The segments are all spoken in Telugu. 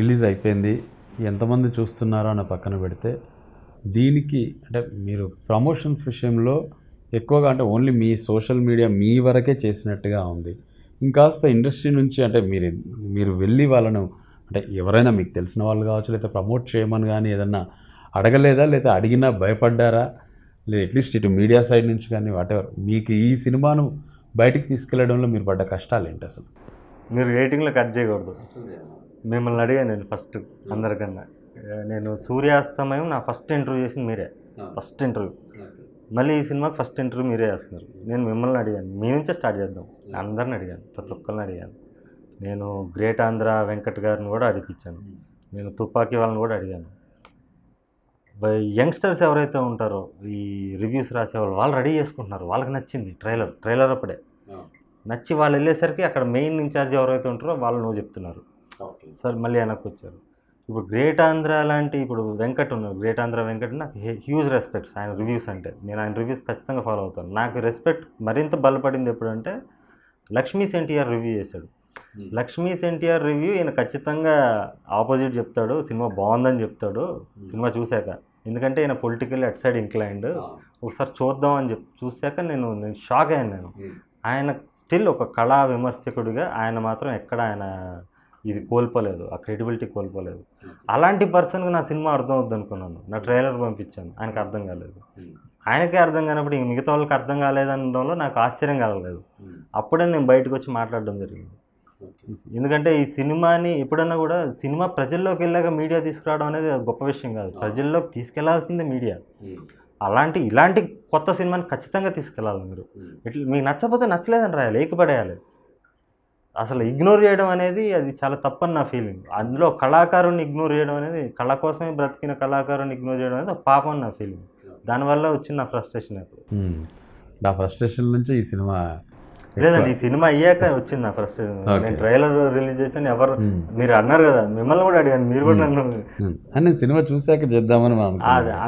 రిలీజ్ అయిపోయింది ఎంతమంది చూస్తున్నారో అని పక్కన పెడితే దీనికి అంటే మీరు ప్రమోషన్స్ విషయంలో ఎక్కువగా అంటే ఓన్లీ మీ సోషల్ మీడియా మీ వరకే చేసినట్టుగా ఉంది ఇంకాస్త ఇండస్ట్రీ నుంచి అంటే మీరు మీరు వెళ్ళి వాళ్ళను అంటే ఎవరైనా మీకు తెలిసిన వాళ్ళు కావచ్చు లేకపోతే ప్రమోట్ చేయమని కానీ ఏదన్నా అడగలేదా లేదా అడిగినా భయపడ్డారా లేదు అట్లీస్ట్ ఇటు మీడియా సైడ్ నుంచి కానీ వాటెవర్ మీకు ఈ సినిమాను బయటికి తీసుకెళ్లడంలో మీరు పడ్డ కష్టాలు ఏంటి అసలు మీరు రేటింగ్లో కట్ చేయకూడదు మిమ్మల్ని అడిగాను నేను ఫస్ట్ అందరికన్నా hmm. నేను సూర్యాస్తమయం నా ఫస్ట్ ఇంటర్వ్యూ చేసింది మీరే ఫస్ట్ hmm. ఇంటర్వ్యూ మళ్ళీ ఈ సినిమాకి ఫస్ట్ ఇంటర్వ్యూ మీరే చేస్తున్నారు hmm. నేను మిమ్మల్ని అడిగాను మీ నుంచే స్టార్ట్ చేద్దాం అందరిని అడిగాను ప్రతి ఒక్కరిని అడిగాను నేను గ్రేట్ ఆంధ్ర వెంకట్ గారిని కూడా అడిపించాను నేను తుపాకీ వాళ్ళని కూడా అడిగాను యంగ్స్టర్స్ ఎవరైతే ఉంటారో ఈ రివ్యూస్ రాసేవాళ్ళు వాళ్ళు రెడీ చేసుకుంటున్నారు వాళ్ళకి నచ్చింది ట్రైలర్ ట్రైలర్ అప్పుడే నచ్చి వాళ్ళు వెళ్ళేసరికి అక్కడ మెయిన్ ఇన్ఛార్జ్ ఎవరైతే ఉంటారో వాళ్ళు నువ్వు చెప్తున్నారు సార్ మళ్ళీ వెనక్కి వచ్చారు ఇప్పుడు గ్రేట్ ఆంధ్ర లాంటి ఇప్పుడు వెంకట్ ఉన్నారు గ్రేట్ ఆంధ్ర వెంకట్ నాకు హ్యూజ్ రెస్పెక్ట్స్ ఆయన రివ్యూస్ అంటే నేను ఆయన రివ్యూస్ ఖచ్చితంగా ఫాలో అవుతాను నాకు రెస్పెక్ట్ మరింత బలపడింది ఎప్పుడంటే లక్ష్మీస్ ఎన్టీఆర్ రివ్యూ చేశాడు hmm. లక్ష్మీస్ ఎన్టీఆర్ రివ్యూ ఈయన ఖచ్చితంగా ఆపోజిట్ చెప్తాడు సినిమా బాగుందని చెప్తాడు hmm. సినిమా చూశాక ఎందుకంటే ఈయన పొలిటికల్ అట్ సైడ్ ఇంక్లైండ్ ఒకసారి చూద్దాం అని చెప్ చూశాక నేను నేను షాక్ అయ్యాను నేను hmm. ఆయన స్టిల్ ఒక కళా విమర్శకుడిగా ఆయన మాత్రం ఎక్కడ ఆయన ఇది కోల్పోలేదు ఆ క్రెడిబిలిటీ కోల్పోలేదు అలాంటి పర్సన్కి నా సినిమా అర్థం అవుద్ది అనుకున్నాను నా ట్రైలర్ పంపించాను ఆయనకు అర్థం కాలేదు ఆయనకే అర్థం కానప్పుడు ఇంక మిగతా వాళ్ళకి అర్థం కాలేదనడంలో నాకు ఆశ్చర్యం కలగలేదు అప్పుడే నేను బయటకు వచ్చి మాట్లాడడం జరిగింది ఎందుకంటే ఈ సినిమాని ఎప్పుడన్నా కూడా సినిమా ప్రజల్లోకి వెళ్ళాక మీడియా తీసుకురావడం అనేది గొప్ప విషయం కాదు ప్రజల్లోకి తీసుకెళ్లాల్సిందే మీడియా అలాంటి ఇలాంటి కొత్త సినిమాని ఖచ్చితంగా తీసుకెళ్ళాలి మీరు ఇట్లా మీకు నచ్చకపోతే నచ్చలేదని రాయాలి ఏకపడేయాలి అసలు ఇగ్నోర్ చేయడం అనేది అది చాలా తప్పని నా ఫీలింగ్ అందులో కళాకారుని ఇగ్నోర్ చేయడం అనేది కళ కోసమే బ్రతికిన కళాకారుని ఇగ్నోర్ చేయడం అనేది పాపం నా ఫీలింగ్ దానివల్ల వచ్చిన నా ఫ్రస్ట్రేషన్ నా ఫ్రస్ట్రేషన్ నుంచి ఈ సినిమా లేదండి ఈ సినిమా అయ్యాక వచ్చింది నా ఫస్ట్ నేను ట్రైలర్ రిలీజ్ చేసాను ఎవరు మీరు అన్నారు కదా మిమ్మల్ని కూడా అడిగాను మీరు కూడా నన్ను నేను సినిమా చూసాక చేద్దామని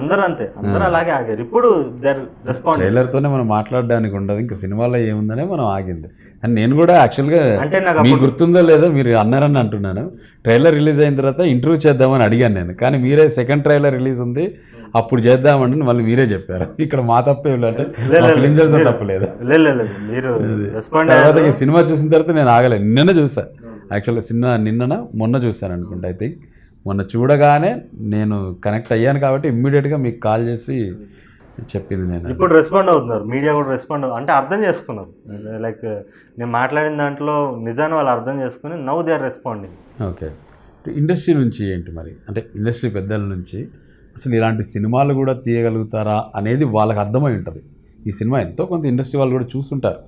అందరూ అంతే అందరూ అలాగే ఆగారు ఇప్పుడు రెస్పాండ్ ట్రైలర్ తోనే మనం మాట్లాడడానికి ఉండదు ఇంకా సినిమాలో ఏముందనే మనం ఆగింది అండ్ నేను కూడా యాక్చువల్గా అంటే నాకు మీకు గుర్తుందో లేదో మీరు అన్నారని అంటున్నాను ట్రైలర్ రిలీజ్ అయిన తర్వాత ఇంటర్వ్యూ చేద్దామని అడిగాను నేను కానీ మీరే సెకండ్ ట్రైలర్ రిలీజ్ ఉంది అప్పుడు చేద్దామంటే మళ్ళీ మీరే చెప్పారు ఇక్కడ మా తప్పే అంటే ఫిలింజల్స్ తప్పలేదు తర్వాత సినిమా చూసిన తర్వాత నేను ఆగలేదు నిన్న చూసా యాక్చువల్గా hmm. సినిమా నిన్న మొన్న చూశాను అనుకుంటా ఐ థింక్ మొన్న చూడగానే నేను కనెక్ట్ అయ్యాను కాబట్టి ఇమ్మీడియట్గా మీకు కాల్ చేసి చెప్పింది నేను ఇప్పుడు రెస్పాండ్ అవుతున్నారు మీడియా కూడా రెస్పాండ్ అంటే అర్థం చేసుకున్నారు లైక్ hmm. నేను మాట్లాడిన దాంట్లో నిజాన్ని వాళ్ళు అర్థం చేసుకుని నవ్వు they are responding okay industry నుంచి ఏంటి మరి అంటే ఇండస్ట్రీ పెద్దల నుంచి అసలు ఇలాంటి సినిమాలు కూడా తీయగలుగుతారా అనేది వాళ్ళకి అర్థమై ఉంటుంది ఈ సినిమా ఎంతో కొంత ఇండస్ట్రీ వాళ్ళు కూడా చూస్తుంటారు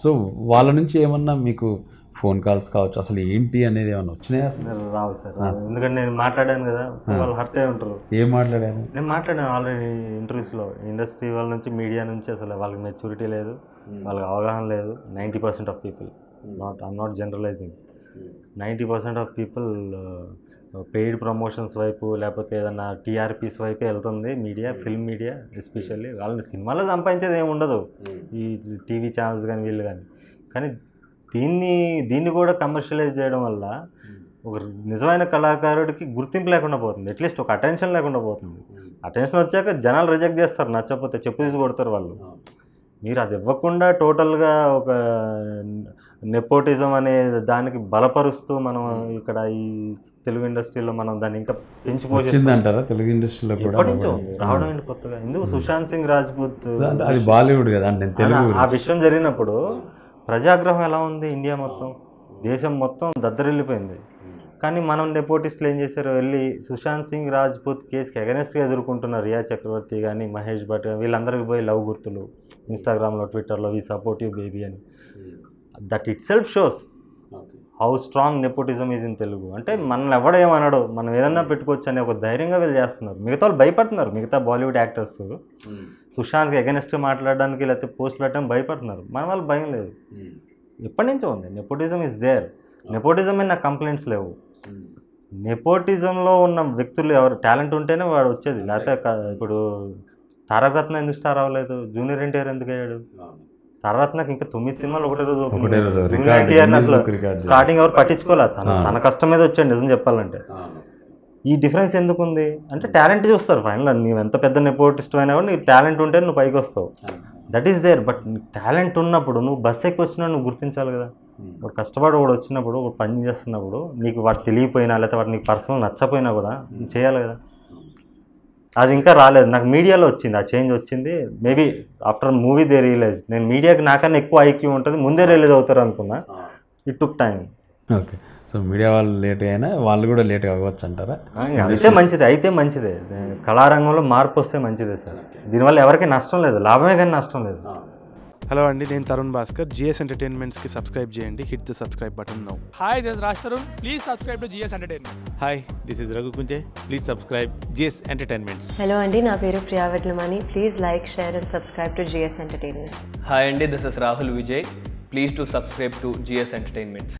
సో వాళ్ళ నుంచి ఏమన్నా మీకు ఫోన్ కాల్స్ కావచ్చు అసలు ఏంటి అనేది ఏమైనా వచ్చినాయా అసలు రావు సార్ ఎందుకంటే నేను మాట్లాడాను కదా వాళ్ళు హర్ట్ అయి ఉంటారు ఏం మాట్లాడాను నేను మాట్లాడాను ఆల్రెడీ ఇంటర్వ్యూస్లో ఇండస్ట్రీ వాళ్ళ నుంచి మీడియా నుంచి అసలు వాళ్ళకి మెచ్యూరిటీ లేదు hmm. వాళ్ళకి అవగాహన లేదు ninety percent of people not I'm not generalising ninety percent of people paid promotions వైపు లేకపోతే ఏదన్నా టీఆర్పీస్ వైపు వెళ్తుంది మీడియా ఫిల్మ్ మీడియా ఎస్పెషల్లీ వాళ్ళని సినిమాలో సంపాదించేది ఏమి ఉండదు ఈ టీవీ ఛానల్స్ కానీ వీళ్ళు కానీ కానీ దీన్ని దీన్ని కూడా కమర్షియలైజ్ చేయడం వల్ల ఒక నిజమైన కళాకారుడికి గుర్తింపు లేకుండా పోతుంది అట్లీస్ట్ ఒక అటెన్షన్ లేకుండా పోతుంది అటెన్షన్ వచ్చాక జనాలు రిజెక్ట్ చేస్తారు నచ్చకపోతే చెప్పు తీసి కొడతారు వాళ్ళు మీరు అది ఇవ్వకుండా టోటల్గా ఒక నెపోటిజం అనే దానికి బలపరుస్తూ మనం ఇక్కడ ఈ తెలుగు ఇండస్ట్రీలో మనం దాన్ని ఇంకా పెంచుకోవచ్చిందంటారా తెలుగు ఇండస్ట్రీలో కూడా రావడం ఏంటి కొత్తగా ఎందుకు సుశాంత్ సింగ్ రాజ్పూత్ అది బాలీవుడ్ కదా అంటే తెలుగు ఆ విషయం జరిగినప్పుడు ప్రజాగ్రహం ఎలా ఉంది ఇండియా మొత్తం దేశం మొత్తం దద్దరిల్లిపోయింది కానీ మనం డెపోటిస్టులు ఏం చేశారు వెళ్ళి సుశాంత్ సింగ్ రాజ్పూత్ కేసుకి అగెనెస్ట్గా ఎదుర్కొంటున్న రియా చక్రవర్తి కానీ మహేష్ భట్ కానీ వీళ్ళందరికీ పోయి లవ్ గుర్తులు ఇన్స్టాగ్రామ్లో ట్విట్టర్లో వీ సపోర్ట్ యూ బేబీ అని that itself shows how strong nepotism is in Telugu అంటే మనల్ని ఎవడేమనడు మనం ఏదన్నా పెట్టుకోవచ్చు అని ఒక ధైర్యంగా వీళ్ళు చేస్తున్నారు మిగతా వాళ్ళు భయపడుతున్నారు మిగతా బాలీవుడ్ యాక్టర్స్ hmm. సుశాంత్కి అగెనెస్ట్ మాట్లాడడానికి లేకపోతే పోస్ట్ పెట్టడం భయపడుతున్నారు మన వాళ్ళు భయం లేదు hmm. ఎప్పటి నుంచో ఉంది నెపోటిజం ఈజ్ దేర్ నెపోటిజం మీద కంప్లైంట్స్ లేవు నెపోటిజంలో ఉన్న వ్యక్తులు ఎవరు టాలెంట్ ఉంటేనే వాడు వచ్చేది లేకపోతే ఇప్పుడు తారకరత్న ఎందుకు స్టార్ అవ్వలేదు జూనియర్ ఎన్టీఆర్ ఎందుకు అయ్యాడు తారకరత్నకి ఇంకా తొమ్మిది సినిమాలు ఒకటే రోజు ఎన్టీఆర్ అసలు స్టార్టింగ్ ఎవరు పట్టించుకోలేదు తన తన కష్టం మీద వచ్చాడు నిజం చెప్పాలంటే ఈ డిఫరెన్స్ ఎందుకు ఉంది అంటే టాలెంట్ చూస్తారు ఫైనల్ నువ్వు ఎంత పెద్ద నెపోటిస్ట్ అయినా కూడా నీకు టాలెంట్ ఉంటే నువ్వు పైకి వస్తావు that is there but talent ఉన్నప్పుడు నువ్వు బస్ ఎక్కి వచ్చినా నువ్వు గుర్తించాలి కదా ఒక hmm. కష్టపడి కూడా వచ్చినప్పుడు ఒక పని చేస్తున్నప్పుడు నీకు వాడు తెలియపోయినా లేకపోతే వాడు నీకు పర్సనల్ నచ్చపోయినా కూడా hmm. చేయాలి కదా అది ఇంకా రాలేదు నాకు మీడియాలో వచ్చింది ఆ చేంజ్ వచ్చింది maybe after movie they realise నేను మీడియాకి నాకన్నా ఎక్కువ ఐక్యూ ఉంటుంది ముందే రియలైజ్ ah. అవుతారు అనుకున్నా it took time okay so media వాళ్ళు లేట్ అయినా వాళ్ళు కూడా లేట్ అవ్వచ్చు అంటారా అయితే మంచిదే అయితే మంచిదే కళారంగంలో మార్పు వస్తే మంచిదే సార్ దీనివల్ల ఎవరికి నష్టం లేదు లాభమే కానీ నష్టం లేదు ah. హలో అండి నేను తరుణ్ భాస్కర్ జిఎస్ ఎంటర్టైన్మెంట్స్ కి సబ్స్క్రైబ్ చేయండి hit the subscribe button now hi this Raj Tarun please subscribe to GS entertainment hi this is Raghu Kunje please subscribe GS entertainments hello అండి నా పేరు Priya Vetlamani please like share and subscribe to GS entertainment hi అండి this is Rahul Vijay please to subscribe to GS entertainments